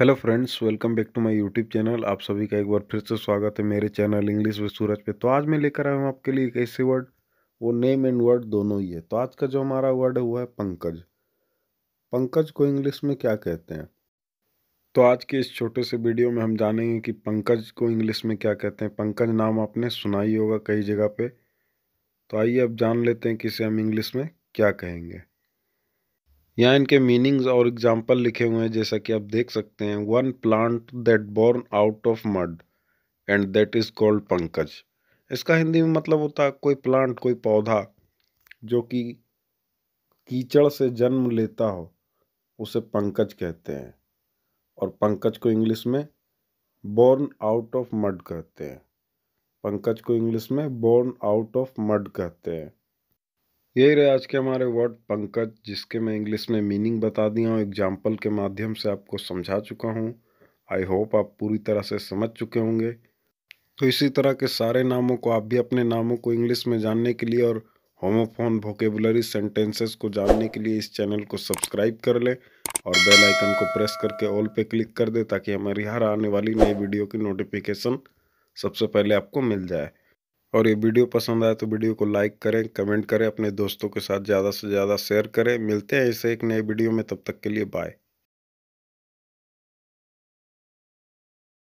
hello friends welcome back to my YouTube channel आप सभी का एक बार फिर से स्वागत है मेरे चैनल इंग्लिश विद सूरज पे तो आज मैं लेकर आया हूँ आपके लिए एक ऐसे वर्ड वो नेम एंड वर्ड दोनों ही है तो आज का जो हमारा वर्ड है वो है पंकज पंकज को इंग्लिश में क्या कहते हैं तो आज के इस छोटे से वीडियो में हम जानेंगे कि पंकज को इंग्लिश में क्या कहते हैं पंकज नाम आपने सुना ही होगा कई जगह पर तो आइए अब जान लेते हैं कि इसे हम इंग्लिश में क्या कहेंगे यहाँ इनके मीनिंग्स और एग्जाम्पल लिखे हुए हैं जैसा कि आप देख सकते हैं one plant that born out of mud and that is called Pankaj इसका हिंदी में मतलब होता है कोई प्लांट कोई पौधा जो कि कीचड़ से जन्म लेता हो उसे पंकज कहते हैं और पंकज को इंग्लिश में बोर्न आउट ऑफ मड कहते हैं पंकज को इंग्लिश में बोर्न आउट ऑफ मड कहते हैं यही रहे आज के हमारे वर्ड पंकज जिसके मैं इंग्लिश में मीनिंग बता दिया हूँ एग्जाम्पल के माध्यम से आपको समझा चुका हूँ आई होप आप पूरी तरह से समझ चुके होंगे तो इसी तरह के सारे नामों को आप भी अपने नामों को इंग्लिश में जानने के लिए और होमोफोन वोकेबुलरी सेंटेंसेस को जानने के लिए इस चैनल को सब्सक्राइब कर लें और बेल आइकन को प्रेस करके ऑल पे क्लिक कर दें ताकि हमारी हर आने वाली नई वीडियो की नोटिफिकेशन सबसे पहले आपको मिल जाए और ये वीडियो पसंद आए तो वीडियो को लाइक करें कमेंट करें अपने दोस्तों के साथ ज़्यादा से ज़्यादा शेयर करें मिलते हैं इसे एक नए वीडियो में तब तक के लिए बाय